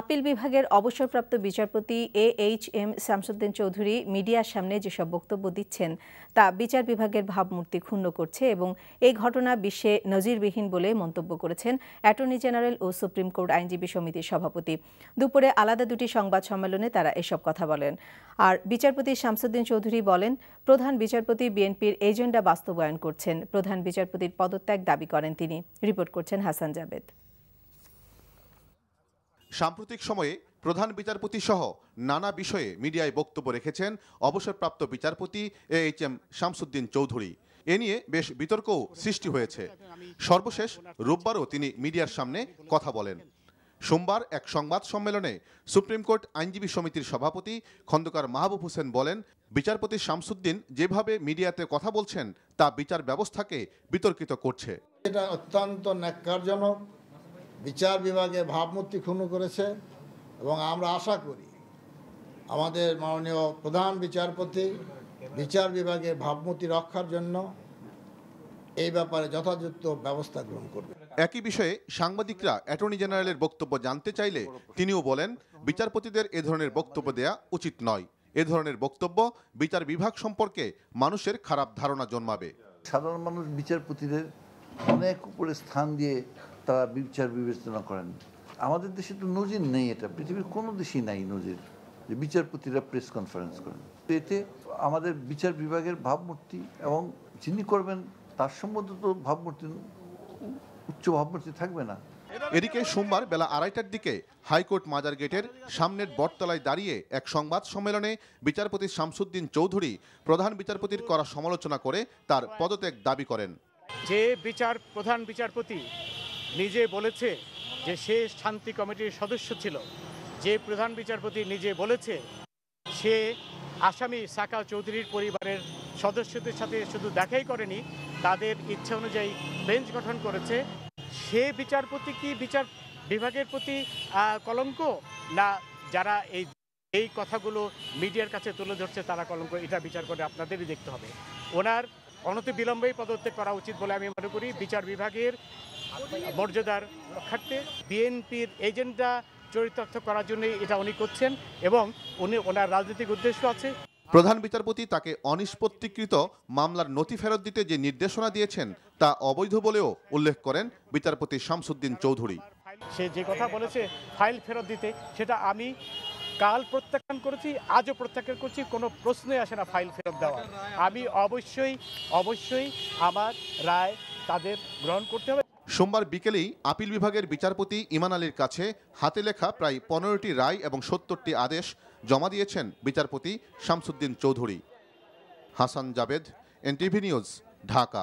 appeal বিভাগের অবসরপ্রাপ্ত বিচারপতি A H M Shamsuddin Chowdhury মিডিয়ার সামনে যেসব বক্তব্য দিচ্ছেন তা বিচার বিভাগের ভাবমূর্তি ক্ষুণ্ণ করছে এবং এই ঘটনা বিশ্বে নজিরবিহীন বলে মন্তব্য করেছেন অ্যাটর্নি জেনারেল ও সুপ্রিম কোর্ট আইনজীবী সমিতির সভাপতি দুপুরে আলাদা দুটি সংবাদ সম্মেলনে তারা এসব কথা বলেন আর বিচারপতি শামসুদ্দিন চৌধুরী বলেন প্রধান বিচারপতি বিএনপির এজেন্ডা বাস্তবায়ন করছেন প্রধান বিচারপতির পদত্যাগ দাবি করেন তিনি রিপোর্ট করছেন হাসান জাবেদ সাম্প্রতিক সময়ে প্রধান বিচারপতি সহ নানা বিষয়ে মিডিয়ায় বক্তব্য রেখেছেন অবসরপ্রাপ্ত বিচারপতি A H M Shamsuddin Chowdhury এ নিয়ে বেশ বিতর্কও সৃষ্টি হয়েছে সর্বশেষ রোববারও তিনি মিডিয়ার সামনে কথা বলেন সোমবার এক সংবাদ সম্মেলনে সুপ্রিম কোর্ট আইনজীবী সমিতির সভাপতি খন্দকার মাহবুব হোসেন বলেন বিচারপতি শামসুদ্দিন যেভাবে মিডিয়াতে কথা বলছেন তা বিচার ব্যবস্থাকে বিতর্কিত করছে এটা অত্যন্ত ন্যাক্কারজনক বিচার বিভাগে ভাবমূর্তি ক্ষুণ্ণ করেছে এবং আমরা আশা করি আমাদের মাননীয় প্রধান বিচারপতি বিচার বিভাগে ভাবমূর্তি রক্ষার জন্য এই ব্যাপারে যথাযথ ব্যবস্থা গ্রহণ করবে একই বিষয়ে সাংবাদিকরা অ্যাটর্নি জেনারেলের বক্তব্য জানতে চাইলে তিনিও বলেন বিচারপতিদের এ ধরনের বক্তব্য দেয়া উচিত নয় এ ধরনের বক্তব্য বিচার বিভাগ সম্পর্কে মানুষের খারাপ ধারণা জন্মাবে সাধারণ মানুষ বিচারপতিদের অনেক উপরে স্থান দিয়ে তারা বিচার বিবেচনা করেন আমাদের দেশে তো নজির নেই এটা পৃথিবীর কোনো দেশেই নাই নজির যে বিচারপতিরা প্রেস কনফারেন্স করেন এতে আমাদের বিচার বিভাগের ভাবমূর্তি এবং যিনি করবেন তার সম্বন্ধে তো ভাবমূর্তি উচ্চ ভাবমূর্তি থাকবে না এদিকে সোমবার বেলা আড়াইটার দিকে হাইকোর্ট মাজার গেটের সামনের বটতলায় দাঁড়িয়ে এক সংবাদ সম্মেলনে বিচারপতি শামসুদ্দিন চৌধুরী প্রধান বিচারপতির করা সমালোচনা করে তার পদত্যাগ দাবি করেন যে বিচার প্রধান বিচারপতি নিজে বলেছে যে সে শান্তি কমিটির সদস্য ছিল যে প্রধান বিচারপতি নিজে বলেছে সে আসামি সাকা চৌধুরীর পরিবারের সদস্যদের সাথে শুধু দেখাই করেনি তাদের ইচ্ছা অনুযায়ী বেঞ্চ গঠন করেছে সে বিচারপতি কি বিচার বিভাগের প্রতি কলঙ্ক না যারা এই এই কথাগুলো মিডিয়ার কাছে তুলে ধরছে তারা কলঙ্ক এটা বিচার করে আপনাদেরই দেখতে হবে ওনার অনতি বিলম্বেই পদত্যাগ করা উচিত বলে আমি মনে করি বিচার বিভাগের মর্যাদার রক্ষার্থে বিএনপির এজেন্ডা চরিতার্থ করার জন্য এটা উনি করছেন এবং উনি ওনার রাজনৈতিক উদ্দেশ্য আছে প্রধান বিচারপতি তাকে অনিষ্পত্তিকৃত মামলার নথি ফেরত দিতে যে নির্দেশনা দিয়েছেন তা অবৈধ বলেও উল্লেখ করেন বিচারপতি শামসুদ্দিন চৌধুরী সে যে কথা বলেছে ফাইল ফেরত দিতে সেটা আমি কাল প্রত্যাখ্যান করেছি আজও প্রত্যাখ্যান করছি কোনো প্রশ্নই আসে না ফাইল ফেরত দেওয়া আমি অবশ্যই অবশ্যই আমার রায় তাদের গ্রহণ করতে হবে সোমবার বিকেলেই আপিল বিভাগের বিচারপতি ইমান আলীর কাছে হাতে লেখা প্রায় পনেরোটি রায় এবং সত্তরটি আদেশ জমা দিয়েছেন বিচারপতি শামসুদ্দিন চৌধুরী হাসান জাবেদ এনটিভি নিউজ ঢাকা